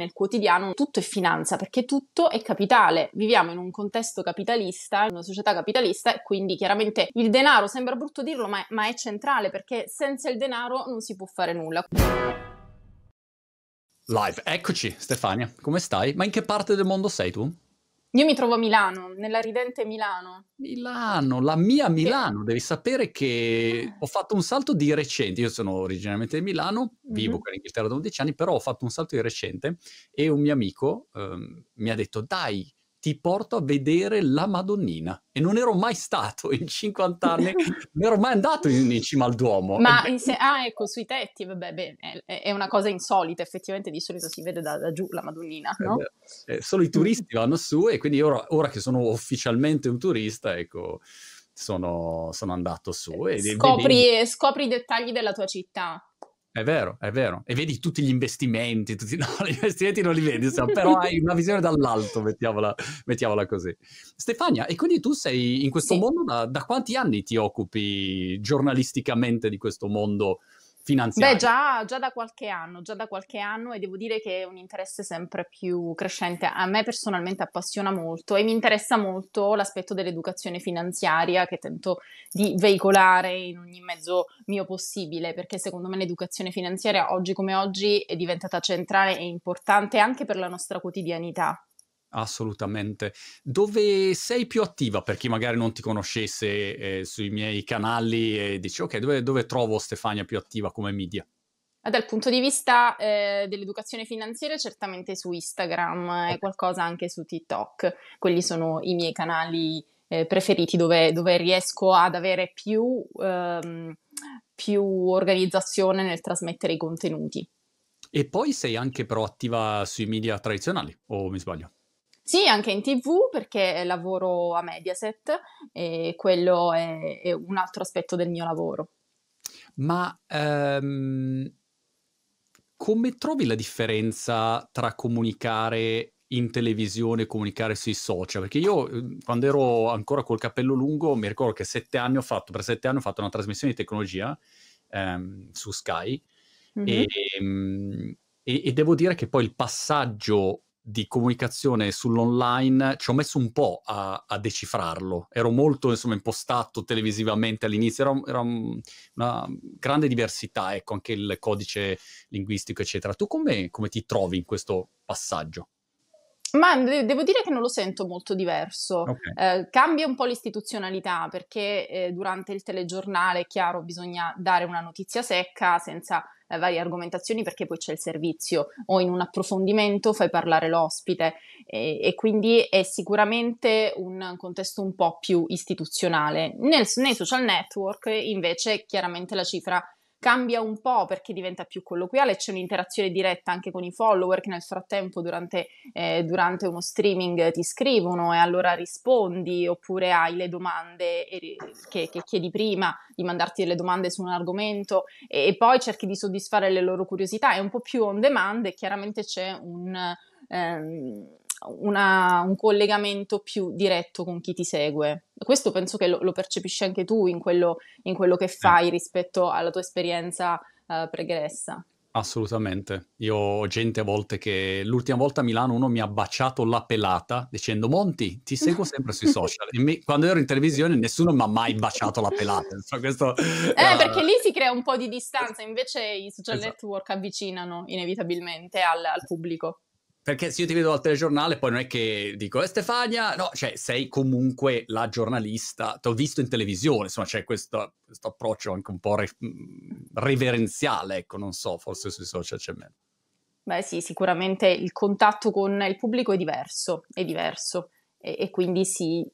nel quotidiano tutto è finanza perché tutto è capitale. Viviamo in un contesto capitalista, in una società capitalista e quindi chiaramente il denaro sembra brutto dirlo, ma è, ma è centrale perché senza il denaro non si può fare nulla. Live, eccoci Stefania, come stai? Ma in che parte del mondo sei tu? Io mi trovo a Milano, nella ridente Milano. Milano, la mia Milano. Devi sapere che eh. ho fatto un salto di recente. Io sono originariamente di Milano, vivo mhm. qui in Inghilterra da 11 anni, però ho fatto un salto di recente e un mio amico eh, mi ha detto, dai, ti porto a vedere la Madonnina. E non ero mai stato in 50 anni, non ero mai andato in, in cima al Duomo. Ma, e... se... ah, ecco, sui tetti, vabbè, beh, è, è, una cosa insolita, effettivamente di solito si vede da, da giù la Madonnina, eh no? Eh, solo i turisti vanno su e quindi ora, ora che sono ufficialmente un turista, ecco... Sono, sono, andato su. E eh, scopri, vedi... scopri, i dettagli della tua città. È vero, è vero. E vedi tutti gli investimenti, tutti... no, gli investimenti non li vedi, insomma, però hai una visione dall'alto, mettiamola, mettiamola, così. Stefania, e quindi tu sei in questo sì. mondo da, da, quanti anni ti occupi giornalisticamente di questo mondo finanziario. Beh, già, già, da qualche anno, già da qualche anno e devo dire che è un interesse sempre più crescente. A me personalmente appassiona molto e mi interessa molto l'aspetto dell'educazione finanziaria che tento di veicolare in ogni mezzo mio possibile, perché secondo me l'educazione finanziaria oggi come oggi è diventata centrale e importante anche per la nostra quotidianità. Assolutamente. Dove sei più attiva per chi magari non ti conoscesse eh, sui miei canali e dici ok, dove, dove trovo Stefania più attiva come media? Ah, dal punto di vista eh, dell'educazione finanziaria, certamente su Instagram e certo. qualcosa anche su TikTok. Quelli sono i miei canali eh, preferiti dove, dove, riesco ad avere più, ehm, più organizzazione nel trasmettere i contenuti. E poi sei anche però attiva sui media tradizionali, o mi sbaglio? Sì, anche in tv perché lavoro a Mediaset e quello è, è un altro aspetto del mio lavoro. Ma ehm, come trovi la differenza tra comunicare in televisione e comunicare sui social? Perché io eh, quando ero ancora col cappello lungo mi ricordo che sette anni ho fatto, per sette anni ho fatto una trasmissione di tecnologia ehm, su Sky mm-hmm. Ehm, e, e, e devo dire che poi il passaggio di comunicazione sull'online ci ho messo un po' a, a decifrarlo. Ero molto insomma, impostato televisivamente all'inizio, era, era una grande diversità, ecco, anche il codice linguistico, eccetera. Tu come ti trovi in questo passaggio? Ma devo dire che non lo sento molto diverso. Okay. Eh, cambia un po' l'istituzionalità perché eh, durante il telegiornale, è chiaro, bisogna dare una notizia secca senza eh, varie argomentazioni perché poi c'è il servizio o in un approfondimento fai parlare l'ospite e, quindi è sicuramente un contesto un po' più istituzionale. Nel, nei social network invece chiaramente la cifra è cambia un po' perché diventa più colloquiale, c'è un'interazione diretta anche con i follower che nel frattempo durante, eh, durante uno streaming ti scrivono e allora rispondi oppure hai le domande che, che chiedi prima di mandarti delle domande su un argomento e, e poi cerchi di soddisfare le loro curiosità, è un po' più on demand e chiaramente c'è un... Ehm, una, un collegamento più diretto con chi ti segue. Questo penso che lo, lo percepisci anche tu in quello, in quello che fai eh. rispetto alla tua esperienza uh, pregressa. Assolutamente. Io ho gente a volte che l'ultima volta a Milano uno mi ha baciato la pelata dicendo Monti, ti seguo sempre sui social. E mi, quando ero in televisione nessuno mi ha mai baciato la pelata. So, questo, eh, uh... perché lì si crea un po' di distanza, invece i social esatto. network avvicinano inevitabilmente al, al pubblico. Perché se io ti vedo al telegiornale, poi non è che dico, eh, Stefania, no, cioè sei comunque la giornalista, ti ho visto in televisione, insomma c'è questo, questo approccio anche un po' re- mm, reverenziale, ecco, non so, forse sui social c'è meno. Beh sì, sicuramente il contatto con il pubblico è diverso, è diverso e, e quindi si,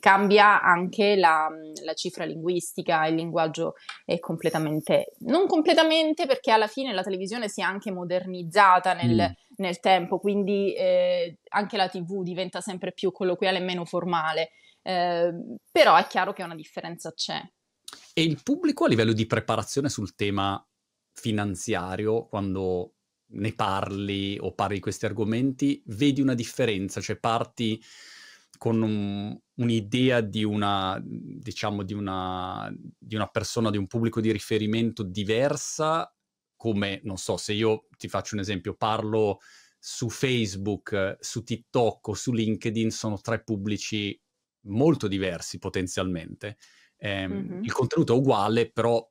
cambia anche la, la, cifra linguistica, il linguaggio è completamente, non completamente perché alla fine la televisione si è anche modernizzata nel, mm. nel tempo, quindi eh, anche la tv diventa sempre più colloquiale e meno formale, eh, però è chiaro che una differenza c'è. E il pubblico a livello di preparazione sul tema finanziario, quando ne parli o parli di questi argomenti, vedi una differenza, cioè parti con un, un'idea di una, diciamo, di una, di una persona, di un pubblico di riferimento diversa, come, non so, se io ti faccio un esempio, parlo su Facebook, su TikTok o su LinkedIn, sono tre pubblici molto diversi potenzialmente. Eh, mm-hmm. Il contenuto è uguale, però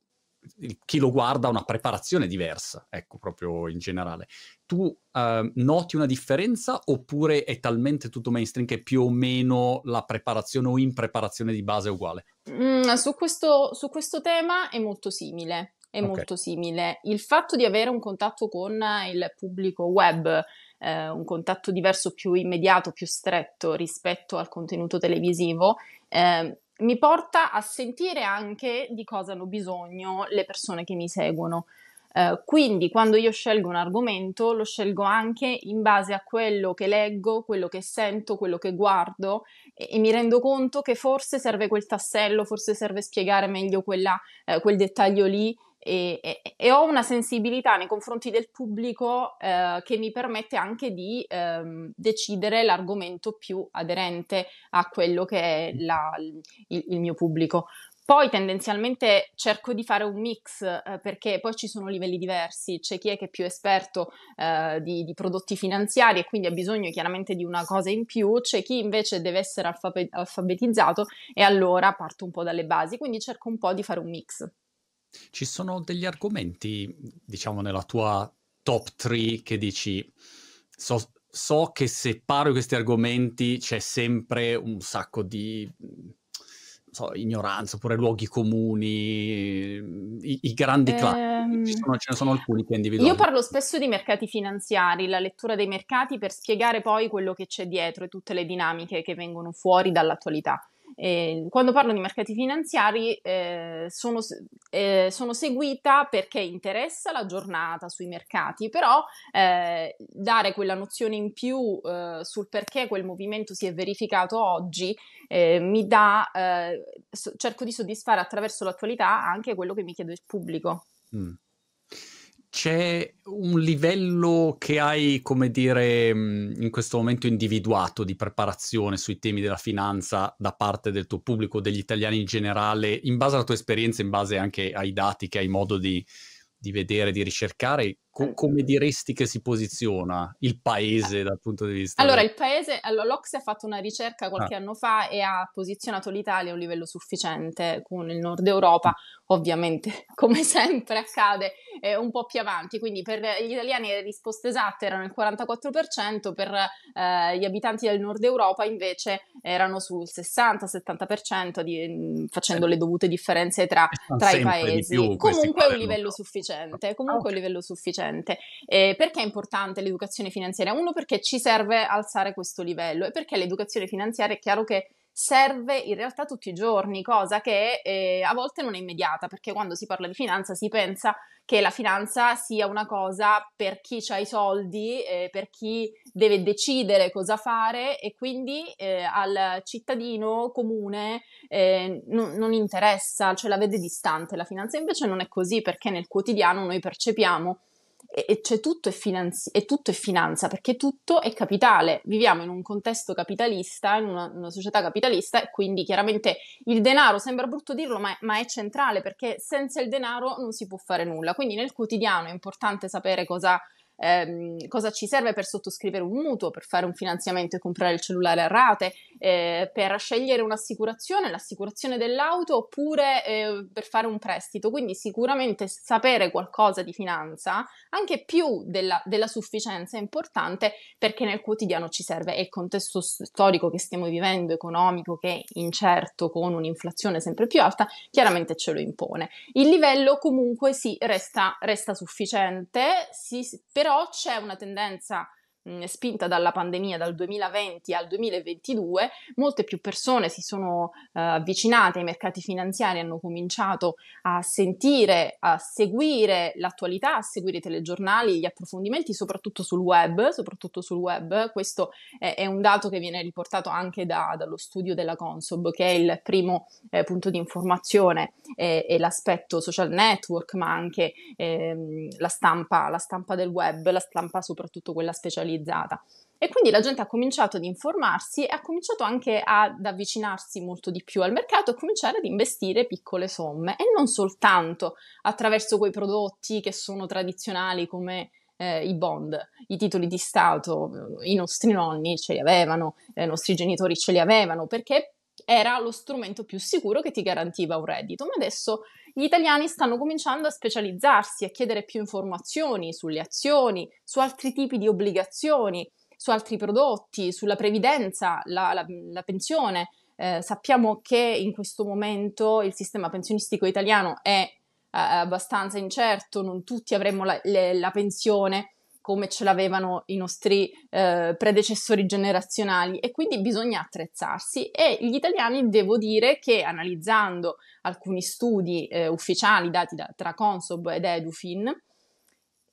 chi lo guarda ha una preparazione diversa, ecco, proprio in generale. Tu uh, noti una differenza oppure è talmente tutto mainstream che più o meno la preparazione o in preparazione di base è uguale? Mm, su, questo, su questo tema è molto simile, è okay. molto simile. Il fatto di avere un contatto con il pubblico web, eh, un contatto diverso, più immediato, più stretto rispetto al contenuto televisivo, eh, mi porta a sentire anche di cosa hanno bisogno le persone che mi seguono. Uh, quindi quando io scelgo un argomento lo scelgo anche in base a quello che leggo, quello che sento, quello che guardo e, e mi rendo conto che forse serve quel tassello, forse serve spiegare meglio quella, uh, quel dettaglio lì, e, e, ho una sensibilità nei confronti del pubblico eh, che mi permette anche di ehm, decidere l'argomento più aderente a quello che è la, il, il, mio pubblico. Poi tendenzialmente cerco di fare un mix eh, perché poi ci sono livelli diversi, c'è chi è che è più esperto eh, di, di, prodotti finanziari e quindi ha bisogno chiaramente di una cosa in più, c'è chi invece deve essere alfabetizzato e allora parto un po' dalle basi, quindi cerco un po' di fare un mix. Ci sono degli argomenti, diciamo, nella tua top 3 che dici, so, so che se paro questi argomenti c'è sempre un sacco di so, ignoranza oppure luoghi comuni, i, i grandi ehm... Ci ce ne sono alcuni che individuo. Io parlo spesso di mercati finanziari, la lettura dei mercati per spiegare poi quello che c'è dietro e tutte le dinamiche che vengono fuori dall'attualità. Eh, quando parlo di mercati finanziari eh, sono, eh, sono, seguita perché interessa la giornata sui mercati, però eh, dare quella nozione in più eh, sul perché quel movimento si è verificato oggi eh, mi dà, so, cerco di soddisfare attraverso l'attualità anche quello che mi chiede il pubblico. Mm c'è un livello che hai, come dire, mm, in questo momento individuato di preparazione sui temi della finanza da parte del tuo pubblico, degli italiani in generale, in base alla tua esperienza, in base anche ai dati che hai modo di, di vedere, di ricercare? Co- eh. come diresti che si posiziona il ah. paese dal punto di vista? Allora, del... il paese, allora, l'Ocse ha fatto una ricerca qualche ah. anno fa e ha posizionato l'Italia a un livello sufficiente con il nord Europa, mm. ovviamente come sempre accade eh, un po' più avanti, quindi per gli italiani le risposte esatte erano il 44%, per eh, gli abitanti del nord Europa invece erano sul 60-70% di, mm, facendo le dovute differenze tra, tra i paesi. Più, Comunque è un livello sufficiente. Ah, comunque okay. un livello sufficiente adolescente. Eh, perché è importante l'educazione finanziaria? Uno, perché ci serve alzare questo livello e perché l'educazione finanziaria è chiaro che serve in realtà tutti i giorni, cosa che eh, a volte non è immediata, perché quando si parla di finanza si pensa che la finanza sia una cosa per chi ha i soldi, eh, per chi deve decidere cosa fare e quindi eh, al cittadino comune eh, non, non interessa, cioè la vede distante la finanza, invece non è così perché nel quotidiano noi percepiamo e, cioè tutto è, finanzi- e tutto è finanza, perché tutto è capitale. Viviamo in un contesto capitalista, in una, una società capitalista, e quindi chiaramente il denaro sembra brutto dirlo, ma, ma, è centrale perché senza il denaro non si può fare nulla. Quindi nel quotidiano è importante sapere cosa ehm, cosa ci serve per sottoscrivere un mutuo, per fare un finanziamento e comprare il cellulare a rate, eh, per scegliere un'assicurazione, l'assicurazione dell'auto oppure eh, per fare un prestito. Quindi sicuramente sapere qualcosa di finanza, anche più della, della sufficienza, è importante perché nel quotidiano ci serve e il contesto storico che stiamo vivendo, economico, che è incerto con un'inflazione sempre più alta, chiaramente ce lo impone. Il livello comunque sì, resta, resta sufficiente si, per però c'è una tendenza spinta dalla pandemia dal 2020 al 2022, molte più persone si sono eh, avvicinate ai mercati finanziari, hanno cominciato a sentire, a seguire l'attualità, a seguire i telegiornali, gli approfondimenti, soprattutto sul web, soprattutto sul web. Questo è, è un dato che viene riportato anche da, dallo studio della Consob, che è il primo eh, punto di informazione e, e, l'aspetto social network, ma anche ehm, la, stampa, la stampa del web, la stampa soprattutto quella specializzata personalizzata. E quindi la gente ha cominciato ad informarsi e ha cominciato anche ad avvicinarsi molto di più al mercato e cominciare ad investire piccole somme e non soltanto attraverso quei prodotti che sono tradizionali come eh, i bond, i titoli di Stato, eh, i nostri nonni ce li avevano, eh, i nostri genitori ce li avevano perché era lo strumento più sicuro che ti garantiva un reddito, ma adesso gli italiani stanno cominciando a specializzarsi, a chiedere più informazioni sulle azioni, su altri tipi di obbligazioni, su altri prodotti, sulla previdenza, la, la, la pensione. Eh, sappiamo che in questo momento il sistema pensionistico italiano è eh, abbastanza incerto, non tutti avremo la, le, la pensione come ce l'avevano i nostri eh, predecessori generazionali e quindi bisogna attrezzarsi e gli italiani devo dire che analizzando alcuni studi eh, ufficiali dati da, tra Consob ed Edufin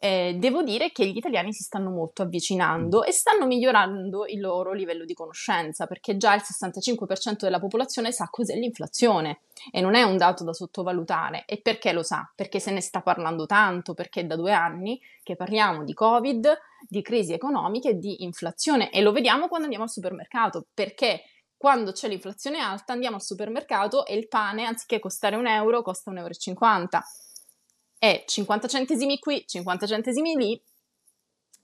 eh, devo dire che gli italiani si stanno molto avvicinando e stanno migliorando il loro livello di conoscenza, perché già il 65% della popolazione sa cos'è l'inflazione e non è un dato da sottovalutare. E perché lo sa? Perché se ne sta parlando tanto, perché da due anni che parliamo di Covid, di crisi economiche, e di inflazione e lo vediamo quando andiamo al supermercato, perché quando c'è l'inflazione alta andiamo al supermercato e il pane anziché costare un euro costa 1,50 euro e 50 centesimi qui, 50 centesimi lì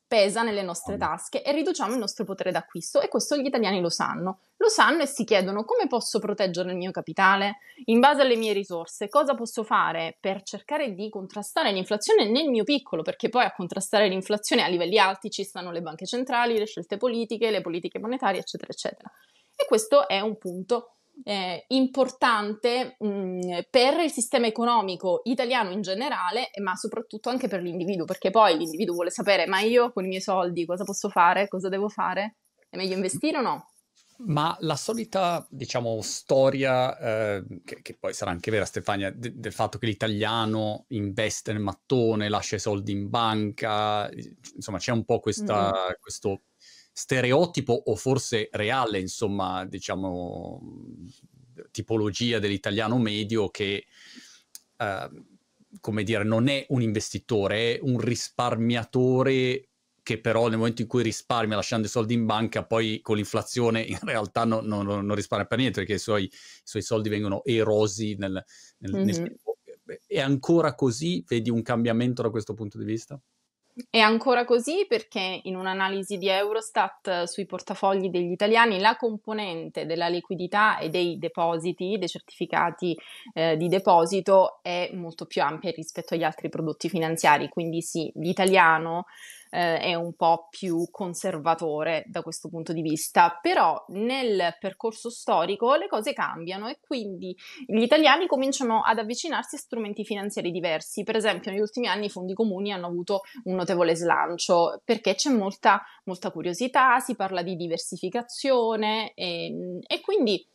pesa nelle nostre tasche e riduciamo il nostro potere d'acquisto e questo gli italiani lo sanno. Lo sanno e si chiedono come posso proteggere il mio capitale in base alle mie risorse, cosa posso fare per cercare di contrastare l'inflazione nel mio piccolo, perché poi a contrastare l'inflazione a livelli alti ci stanno le banche centrali, le scelte politiche, le politiche monetarie, eccetera, eccetera. E questo è un punto eh, importante mh, mm, per il sistema economico italiano in generale, ma soprattutto anche per l'individuo, perché poi l'individuo vuole sapere, ma io con i miei soldi cosa posso fare, cosa devo fare? È meglio investire o no? Ma la solita, diciamo, storia, eh, che, che, poi sarà anche vera Stefania, de- del fatto che l'italiano investe nel mattone, lascia i soldi in banca, insomma c'è un po' questa, mm. questo stereotipo o forse reale, insomma, diciamo, tipologia dell'italiano medio che, eh, come dire, non è un investitore, è un risparmiatore che però nel momento in cui risparmia lasciando i soldi in banca, poi con l'inflazione in realtà no, no, no, non risparmia per niente perché i suoi, i suoi soldi vengono erosi nel, nel, mm-hmm. nel... È ancora così? Vedi un cambiamento da questo punto di vista? È ancora così perché in un'analisi di Eurostat sui portafogli degli italiani la componente della liquidità e dei depositi, dei certificati eh, di deposito, è molto più ampia rispetto agli altri prodotti finanziari. Quindi sì, l'italiano eh, è un po' più conservatore da questo punto di vista, però nel percorso storico le cose cambiano e quindi gli italiani cominciano ad avvicinarsi a strumenti finanziari diversi, per esempio negli ultimi anni i fondi comuni hanno avuto un notevole slancio perché c'è molta, molta curiosità, si parla di diversificazione e, ehm, e quindi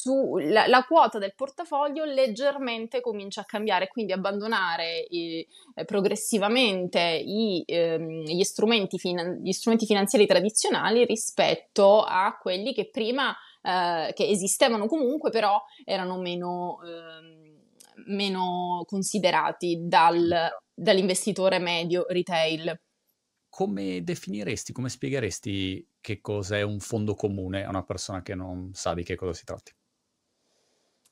su, la, la, quota del portafoglio leggermente comincia a cambiare, quindi abbandonare eh, progressivamente i, ehm, gli, strumenti finan- gli strumenti finanziari tradizionali rispetto a quelli che prima eh, che esistevano comunque, però erano meno, ehm, meno considerati dal, dall'investitore medio retail. Come definiresti, come spiegheresti che cos'è un fondo comune a una persona che non sa di che cosa si tratti?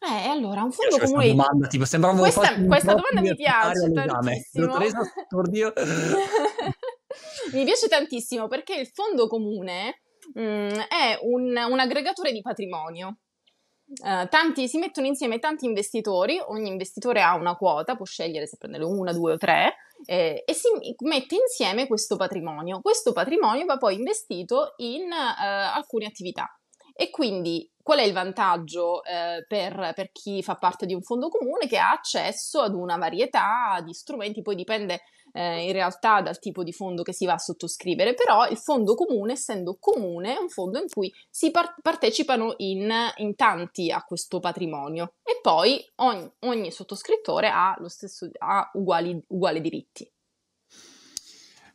Beh, allora, un fondo comune... Questa domanda, tipo, sembrava questa, un questa domanda mi piace tantissimo. mi piace tantissimo perché il fondo comune mh, mm, è un, un aggregatore di patrimonio. Uh, tanti, si mettono insieme tanti investitori, ogni investitore ha una quota, può scegliere se prendere una, due o tre, eh, e si mette insieme questo patrimonio. Questo patrimonio va poi investito in uh, alcune attività. E quindi Qual è il vantaggio eh, per, per, chi fa parte di un fondo comune? Che ha accesso ad una varietà di strumenti, poi dipende eh, in realtà dal tipo di fondo che si va a sottoscrivere, però il fondo comune, essendo comune, è un fondo in cui si par- partecipano in, in, tanti a questo patrimonio e poi ogni, ogni sottoscrittore ha, stesso, ha uguali, uguali diritti.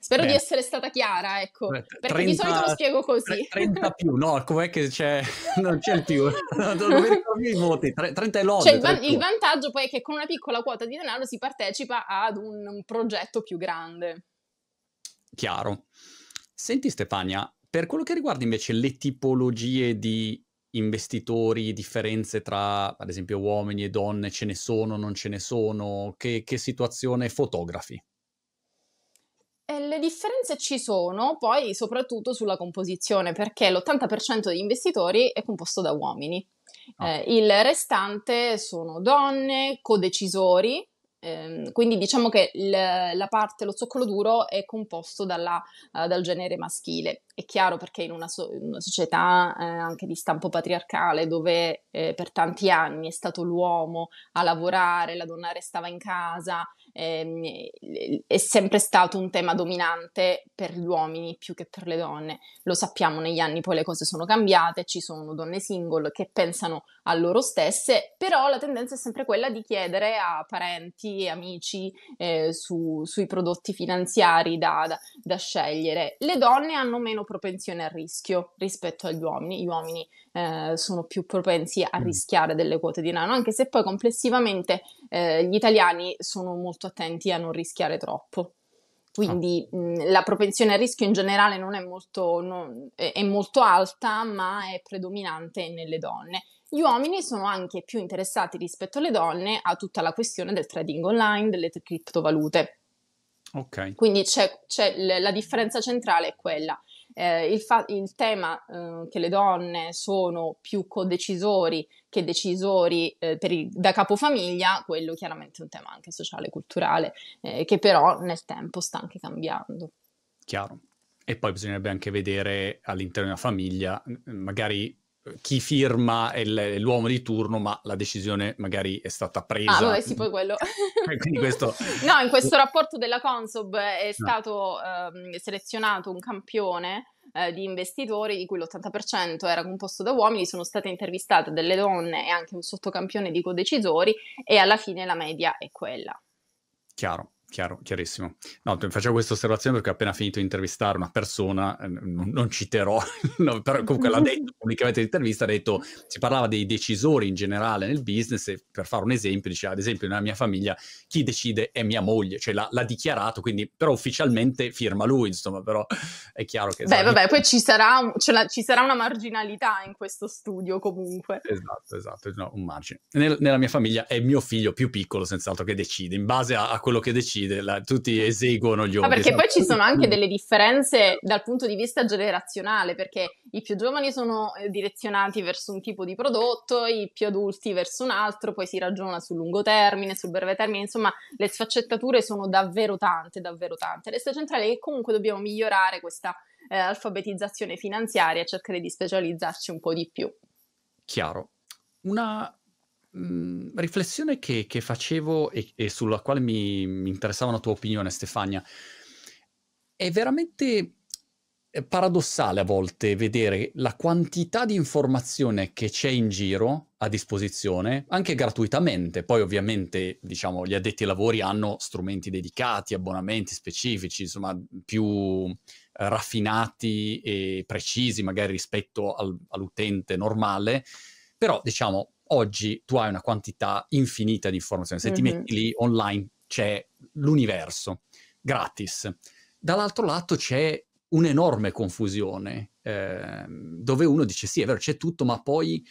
Spero Beh. di essere stata chiara, ecco, perché 30, di solito lo spiego così. 30 più, no, com'è che c'è, non c'è il più, non vedo più i voti, 30 è l'odio. Cioè, il, il vantaggio poi è che con una piccola quota di denaro si partecipa ad un, un progetto più grande. Chiaro. Senti Stefania, per quello che riguarda invece le tipologie di investitori, differenze tra ad esempio uomini e donne, ce ne sono, non ce ne sono, che, che situazione fotografi? E le differenze ci sono poi soprattutto sulla composizione perché l'80% degli investitori è composto da uomini, oh. eh, il restante sono donne, codecisori, ehm, quindi diciamo che il, la parte, lo zoccolo duro è composto dalla, uh, dal genere maschile è chiaro perché in una, so- una società eh, anche di stampo patriarcale dove eh, per tanti anni è stato l'uomo a lavorare, la donna restava in casa, ehm, è sempre stato un tema dominante per gli uomini più che per le donne. Lo sappiamo, negli anni poi le cose sono cambiate, ci sono donne single che pensano a loro stesse, però la tendenza è sempre quella di chiedere a parenti e amici eh, su, sui prodotti finanziari da, da, da scegliere. Le donne hanno meno propensione al rischio rispetto agli uomini. Gli uomini eh, sono più propensi a mm. rischiare delle quote di nano, anche se poi complessivamente eh, gli italiani sono molto attenti a non rischiare troppo. Quindi ah. mh, mm, la propensione al rischio in generale non è, molto, non, è molto alta, ma è predominante nelle donne. Gli uomini sono anche più interessati rispetto alle donne a tutta la questione del trading online, delle criptovalute. Okay. Quindi c'è, c'è l- la differenza centrale è quella eh, il, fa- il, tema eh, che le donne sono più codecisori che decisori eh, i- da capofamiglia, quello chiaramente è un tema anche sociale, culturale, eh, che però nel tempo sta anche cambiando. Chiaro. E poi bisognerebbe anche vedere all'interno di una famiglia, magari chi firma è l'uomo di turno, ma la decisione magari è stata presa. Ah, vabbè, sì, poi quello. questo... No, in questo rapporto della Consob è ah. stato no. eh, selezionato un campione eh, di investitori, di cui l'80% era composto da uomini, sono state intervistate delle donne e anche un sottocampione di codecisori e alla fine la media è quella. Chiaro. Chiaro, chiarissimo. No, facevo questa osservazione perché ho appena finito di intervistare una persona, eh, non, non citerò, no, però comunque l'ha detto pubblicamente l'intervista, ha detto, si parlava dei decisori in generale nel business e per fare un esempio, diceva ad esempio nella mia famiglia chi decide è mia moglie, cioè l'ha, l'ha dichiarato, quindi però ufficialmente firma lui, insomma, però è chiaro che... Beh, esatto. vabbè, poi ci sarà, la, ci sarà, una marginalità in questo studio comunque. Esatto, esatto, no, un margine. Nel, nella mia famiglia è mio figlio più piccolo senz'altro che decide, in base a, a quello che decide tutti, della, tutti eseguono gli uomini. Ma perché poi ci esatto. sono anche mm. delle differenze dal punto di vista generazionale, perché i più giovani sono eh, direzionati verso un tipo di prodotto, i più adulti verso un altro, poi si ragiona sul lungo termine, sul breve termine, insomma le sfaccettature sono davvero tante, davvero tante. Resta centrale che comunque dobbiamo migliorare questa eh, alfabetizzazione finanziaria cercare di specializzarci un po' di più. Chiaro. Una mh, mhmm, riflessione che, che facevo e, e, sulla quale mi, mi interessava la tua opinione, Stefania, è veramente eh, paradossale a volte vedere la quantità di informazione che c'è in giro a disposizione, anche gratuitamente. Poi ovviamente, diciamo, gli addetti ai lavori hanno strumenti dedicati, abbonamenti specifici, insomma, più eh, raffinati e precisi magari rispetto al, all'utente normale, però diciamo Oggi tu hai una quantità infinita di informazioni, se mm-hmm. ti metti lì online c'è l'universo, gratis. Dall'altro lato c'è un'enorme confusione, eh, dove uno dice sì, è vero, c'è tutto, ma poi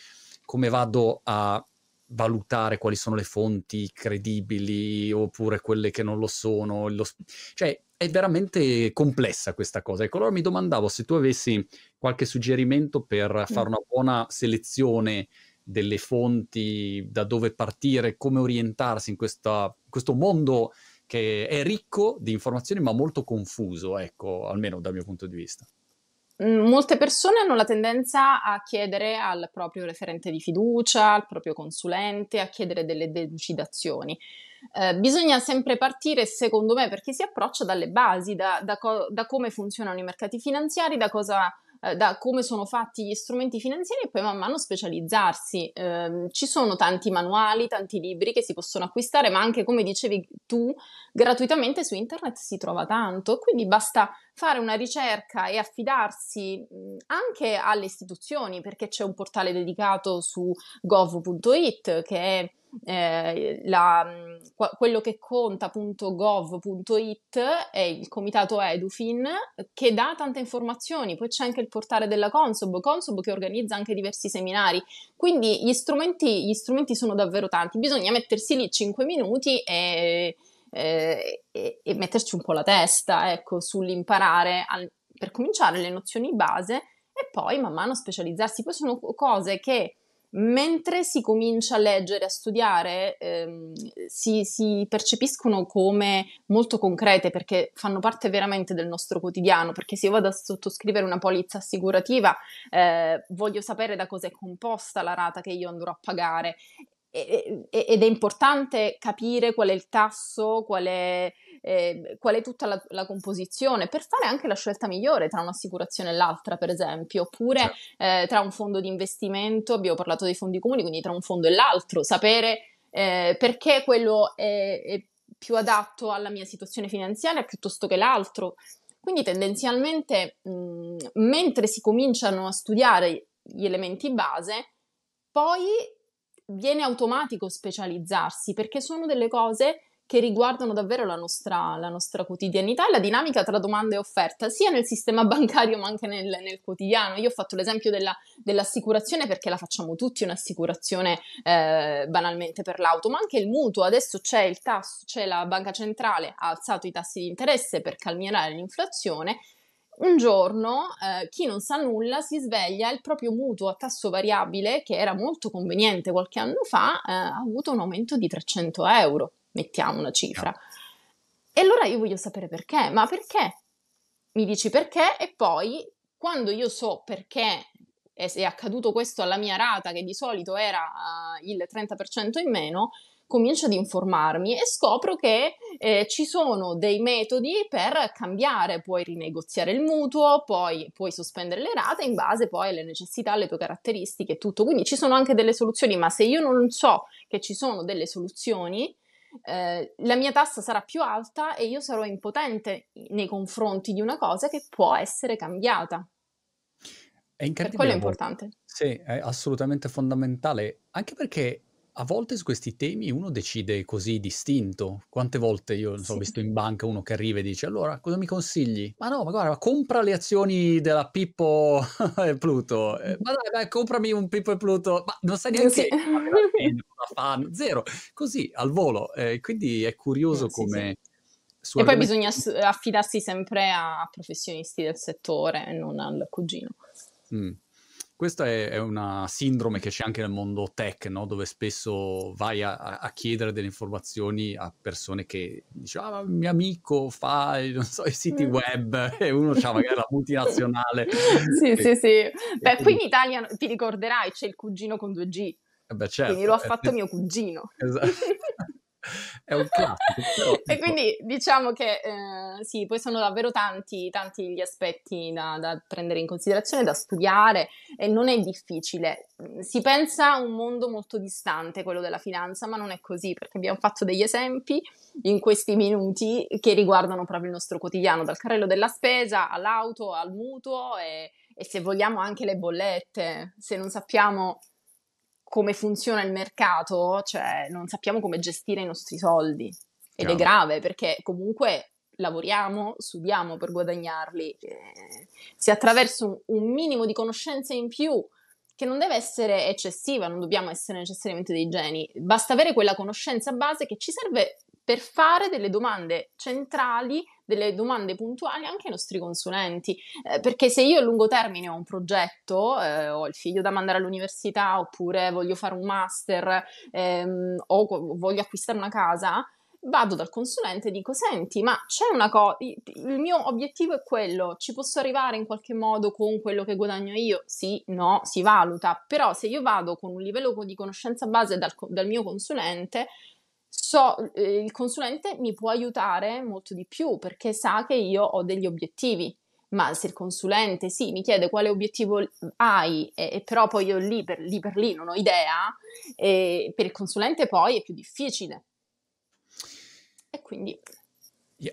come vado a valutare quali sono le fonti credibili oppure quelle che non lo sono. Lo sp- cioè, è veramente complessa questa cosa. Ecco, allora mi domandavo se tu avessi qualche suggerimento per fare una buona selezione delle fonti, da dove partire, come orientarsi in questa, questo mondo che è ricco di informazioni ma molto confuso, ecco, almeno dal mio punto di vista. Mm, molte persone hanno la tendenza a chiedere al proprio referente di fiducia, al proprio consulente, a chiedere delle delucidazioni. Eh, bisogna sempre partire, secondo me, per chi si approccia dalle basi, da, da, co- da come funzionano i mercati finanziari, da cosa eh, da come sono fatti gli strumenti finanziari e poi man mano specializzarsi. Eh, ci sono tanti manuali, tanti libri che si possono acquistare, ma anche come dicevi tu, gratuitamente su internet si trova tanto, quindi basta fare una ricerca e affidarsi anche alle istituzioni, perché c'è un portale dedicato su gov.it che è eh, la, quello che conta.gov.it è il comitato Edufin che dà tante informazioni, poi c'è anche il portale della Consob, Consob che organizza anche diversi seminari, quindi gli strumenti, gli strumenti sono davvero tanti, bisogna mettersi lì 5 minuti e eh, e, e, metterci un po' la testa, ecco, sull'imparare al, per cominciare le nozioni base e poi man mano specializzarsi. Poi sono cose che mentre si comincia a leggere, a studiare, ehm, si, si, percepiscono come molto concrete perché fanno parte veramente del nostro quotidiano, perché se io vado a sottoscrivere una polizza assicurativa eh, voglio sapere da cosa è composta la rata che io andrò a pagare ed è importante capire qual è il tasso, qual è, eh, qual è tutta la, la, composizione, per fare anche la scelta migliore tra un'assicurazione e l'altra, per esempio, oppure certo. eh, tra un fondo di investimento, abbiamo parlato dei fondi comuni, quindi tra un fondo e l'altro, sapere eh, perché quello è, è più adatto alla mia situazione finanziaria piuttosto che l'altro. Quindi tendenzialmente, mh, mm, mentre si cominciano a studiare gli elementi base, poi viene automatico specializzarsi perché sono delle cose che riguardano davvero la nostra, la nostra quotidianità e la dinamica tra domanda e offerta, sia nel sistema bancario ma anche nel, nel quotidiano. Io ho fatto l'esempio della, dell'assicurazione perché la facciamo tutti, un'assicurazione eh, banalmente per l'auto, ma anche il mutuo. Adesso c'è il tasso, c'è la banca centrale, ha alzato i tassi di interesse per calmierare l'inflazione un giorno eh, chi non sa nulla si sveglia e il proprio mutuo a tasso variabile, che era molto conveniente qualche anno fa, eh, ha avuto un aumento di 300 euro, mettiamo una cifra. No. E allora io voglio sapere perché, ma perché? Mi dici perché e poi quando io so perché è accaduto questo alla mia rata, che di solito era uh, il 30% in meno, comincio ad informarmi e scopro che eh, ci sono dei metodi per cambiare, puoi rinegoziare il mutuo, poi puoi sospendere le rate in base poi alle necessità, alle tue caratteristiche e tutto. Quindi ci sono anche delle soluzioni, ma se io non so che ci sono delle soluzioni, eh, la mia tassa sarà più alta e io sarò impotente nei confronti di una cosa che può essere cambiata. È per quello è importante. Sì, è assolutamente fondamentale, anche perché a volte su questi temi uno decide così distinto. Quante volte io, non so, ho visto in banca uno che arriva e dice allora cosa mi consigli? Ma no, ma guarda, compra le azioni della Pippo e Pluto. Eh, ma dai, dai, comprami un Pippo e Pluto. Ma non sai neanche sì. fan, zero. Così, al volo. Eh, quindi è curioso eh, sì, come... E poi bisogna affidarsi sempre a professionisti del settore e non al cugino. Mm. Questa è, è, una sindrome che c'è anche nel mondo tech, no? dove spesso vai a, a, chiedere delle informazioni a persone che dicono, ah, mio amico fa so, i siti mm. web e uno ha magari la multinazionale. sì, e, sì, sì. E Beh, qui in Italia ti ricorderai c'è il cugino con 2G. Eh beh, certo. Quindi lo ha eh, fatto eh. mio cugino. Esatto. è un classico. Però, e quindi diciamo che eh, sì, poi sono davvero tanti, tanti gli aspetti da, da, prendere in considerazione, da studiare e non è difficile. Si pensa a un mondo molto distante, quello della finanza, ma non è così perché abbiamo fatto degli esempi in questi minuti che riguardano proprio il nostro quotidiano, dal carrello della spesa all'auto, al mutuo e, e se vogliamo anche le bollette, se non sappiamo come funziona il mercato, cioè non sappiamo come gestire i nostri soldi. Ed Chiaro. è grave perché comunque lavoriamo, subiamo per guadagnarli. Eh, se attraverso un minimo di conoscenze in più, che non deve essere eccessiva, non dobbiamo essere necessariamente dei geni, basta avere quella conoscenza base che ci serve per fare delle domande centrali delle domande puntuali anche ai nostri consulenti, eh, perché se io a lungo termine ho un progetto, eh, ho il figlio da mandare all'università oppure voglio fare un master ehm, o voglio acquistare una casa, vado dal consulente e dico: Senti, ma c'è una cosa. Il mio obiettivo è quello. Ci posso arrivare in qualche modo con quello che guadagno io? Sì, no, si valuta. Però se io vado con un livello di conoscenza base dal, dal mio consulente, so, eh, il consulente mi può aiutare molto di più perché sa che io ho degli obiettivi. Ma se il consulente sì, mi chiede quale obiettivo hai, e, e però poi io lì per, lì per lì non ho idea, eh, per il consulente poi è più difficile. E quindi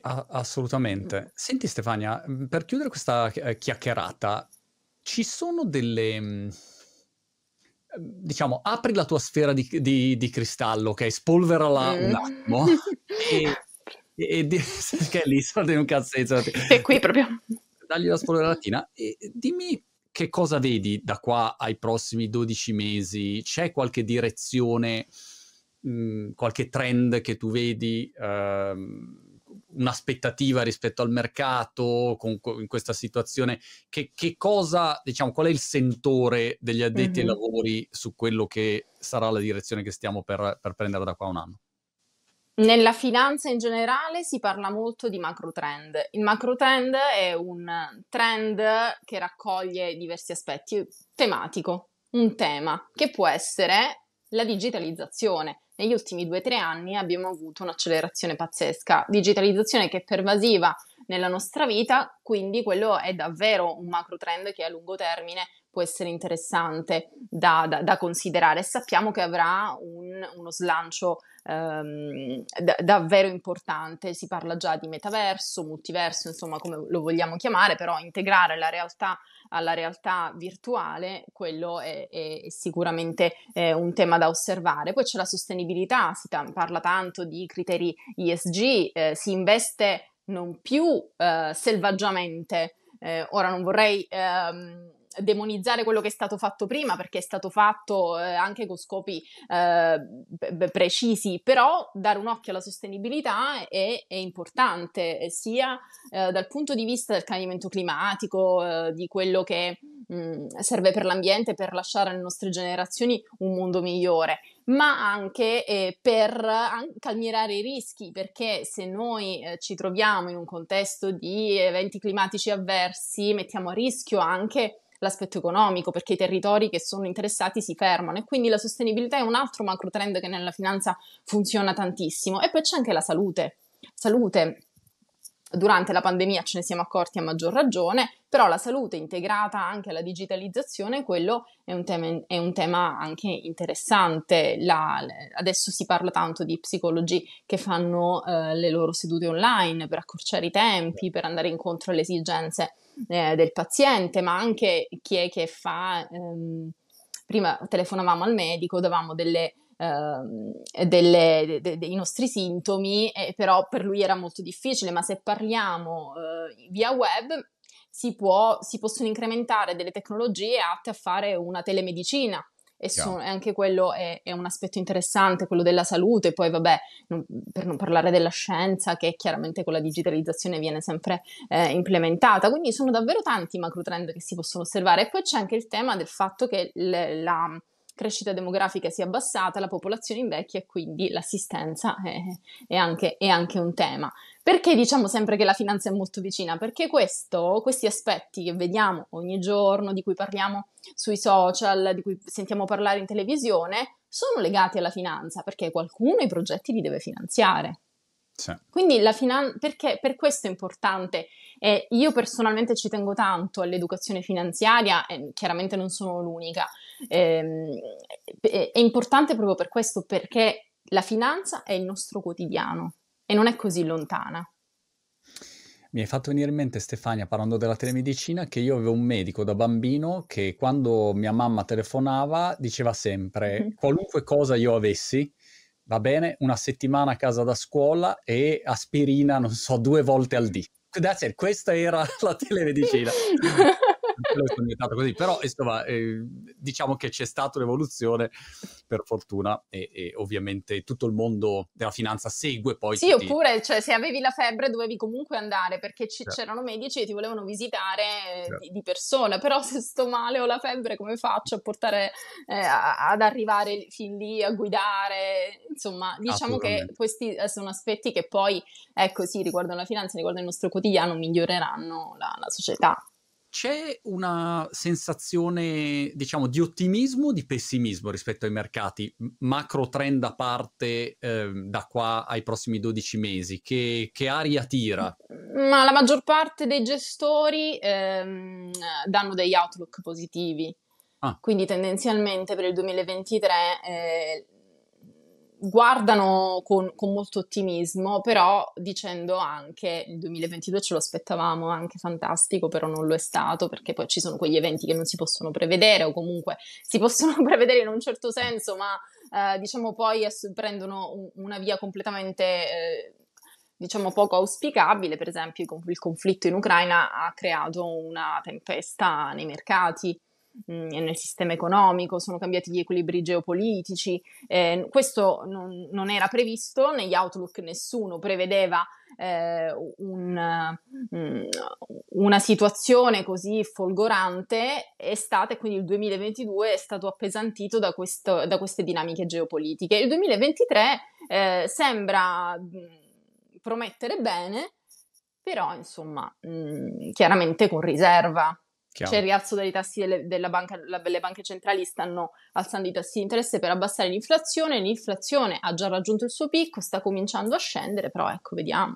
assolutamente. Mm. Senti Stefania, mm, per chiudere questa eh, chiacchierata, ci sono delle, mm, Ehm, diciamo, apri la tua sfera di, di, di cristallo, ok? Spolverala mm. un attimo. e, e, e di, che è lì, sono un cazzo. E qui proprio. Dagli la spolveratina e dimmi che cosa vedi da qua ai prossimi 12 mesi? C'è qualche direzione, mh, mm, qualche trend che tu vedi? Ehm, un'aspettativa rispetto al mercato con, in questa situazione? Che, che, cosa, diciamo, qual è il sentore degli addetti mm-hmm. ai lavori su quello che sarà la direzione che stiamo per, per prendere da qua a un anno? Nella finanza in generale si parla molto di macro trend. Il macro trend è un trend che raccoglie diversi aspetti tematico, un tema che può essere la digitalizzazione, negli ultimi due o tre anni abbiamo avuto un'accelerazione pazzesca, digitalizzazione che è pervasiva nella nostra vita, quindi quello è davvero un macro trend che a lungo termine può essere interessante da, da, da considerare. Sappiamo che avrà un, uno slancio ehm, da, davvero importante, si parla già di metaverso, multiverso, insomma come lo vogliamo chiamare, però integrare la realtà alla realtà virtuale, quello è, è, sicuramente eh, un tema da osservare. Poi c'è la sostenibilità, si t- parla tanto di criteri ESG, eh, si investe non più eh, selvaggiamente. Eh, ora non vorrei ehm, demonizzare quello che è stato fatto prima perché è stato fatto eh, anche con scopi eh, precisi, però dare un occhio alla sostenibilità è, è importante eh, sia eh, dal punto di vista del cambiamento climatico, eh, di quello che mh, mm, serve per l'ambiente, per lasciare alle nostre generazioni un mondo migliore ma anche eh, per an- calmierare i rischi, perché se noi eh, ci troviamo in un contesto di eventi climatici avversi, mettiamo a rischio anche l'aspetto economico, perché i territori che sono interessati si fermano e quindi la sostenibilità è un altro macro trend che nella finanza funziona tantissimo. E poi c'è anche la salute. Salute, Durante la pandemia ce ne siamo accorti a maggior ragione, però la salute integrata anche alla digitalizzazione, quello è un tema, è un tema anche interessante. La, adesso si parla tanto di psicologi che fanno eh, le loro sedute online per accorciare i tempi, per andare incontro alle esigenze eh, del paziente, ma anche chi è che fa... Ehm, prima telefonavamo al medico, davamo delle eh, delle, de, dei nostri sintomi, eh, però per lui era molto difficile, ma se parliamo eh, via web si, può, si, possono incrementare delle tecnologie atte a fare una telemedicina. E, so, anche quello è, è, un aspetto interessante, quello della salute, poi vabbè, non, per non parlare della scienza che chiaramente con la digitalizzazione viene sempre eh, implementata, quindi sono davvero tanti macro trend che si possono osservare e poi c'è anche il tema del fatto che le, la, crescita demografica si è abbassata, la popolazione invecchia e quindi l'assistenza è, è, anche, è anche un tema. Perché diciamo sempre che la finanza è molto vicina? Perché questo, questi aspetti che vediamo ogni giorno, di cui parliamo sui social, di cui sentiamo parlare in televisione, sono legati alla finanza, perché qualcuno i progetti li deve finanziare. Sì. Quindi la finan- perché per questo è importante. Eh, io personalmente ci tengo tanto all'educazione finanziaria, eh, chiaramente non sono l'unica, eh, è importante proprio per questo, perché la finanza è il nostro quotidiano e non è così lontana. Mi hai fatto venire in mente Stefania parlando della telemedicina che io avevo un medico da bambino che quando mia mamma telefonava diceva sempre mm-hmm. qualunque cosa io avessi, va bene, una settimana a casa da scuola e aspirina, non so, due volte al dì. Grazie, questa era la telemedicina. sono diventato così, però insomma eh, diciamo che c'è stata un'evoluzione per fortuna e, e, ovviamente tutto il mondo della finanza segue poi. Sì, tutti... oppure cioè, se avevi la febbre dovevi comunque andare perché c- certo. c'erano medici che ti volevano visitare eh, certo. di, di, persona, però se sto male o la febbre come faccio a portare eh, a, ad arrivare fin lì a guidare? Insomma, diciamo che questi eh, sono aspetti che poi, ecco sì, riguardano la finanza, riguardano il nostro quotidiano, miglioreranno la, la società c'è una sensazione, diciamo, di ottimismo o di pessimismo rispetto ai mercati, macro trend a parte eh, da qua ai prossimi 12 mesi? Che, che, aria tira? Ma la maggior parte dei gestori ehm, danno degli outlook positivi. Ah. Quindi tendenzialmente per il 2023 eh, guardano con, con, molto ottimismo, però dicendo anche il 2022 ce lo aspettavamo anche fantastico, però non lo è stato perché poi ci sono quegli eventi che non si possono prevedere o comunque si possono prevedere in un certo senso, ma eh, diciamo poi ass- prendono un, una via completamente... Eh, diciamo poco auspicabile, per esempio il conflitto in Ucraina ha creato una tempesta nei mercati, Mm, nel sistema economico, sono cambiati gli equilibri geopolitici. Eh, questo non, non, era previsto, negli outlook nessuno prevedeva eh, un, um, una situazione così folgorante estate, quindi il 2022 è stato appesantito da, questo, da queste dinamiche geopolitiche. Il 2023 eh, sembra mh, mm, promettere bene, però insomma mh, chiaramente con riserva. Chiaro. C'è cioè, il rialzo dei tassi delle, della banca, la, delle banche centrali stanno alzando i tassi di interesse per abbassare l'inflazione, l'inflazione ha già raggiunto il suo picco, sta cominciando a scendere, però ecco, vediamo.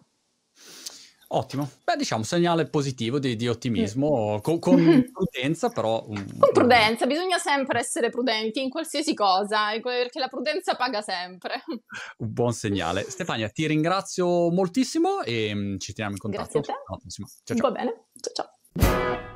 Ottimo, beh diciamo un segnale positivo di, di ottimismo, mm. con, con, prudenza però... Un, con prudenza, un... bisogna sempre essere prudenti in qualsiasi cosa, perché la prudenza paga sempre. Un buon segnale. Stefania, ti ringrazio moltissimo e mm, ci teniamo in contatto. Grazie a te. Ciao, ciao. Va bene, ciao ciao.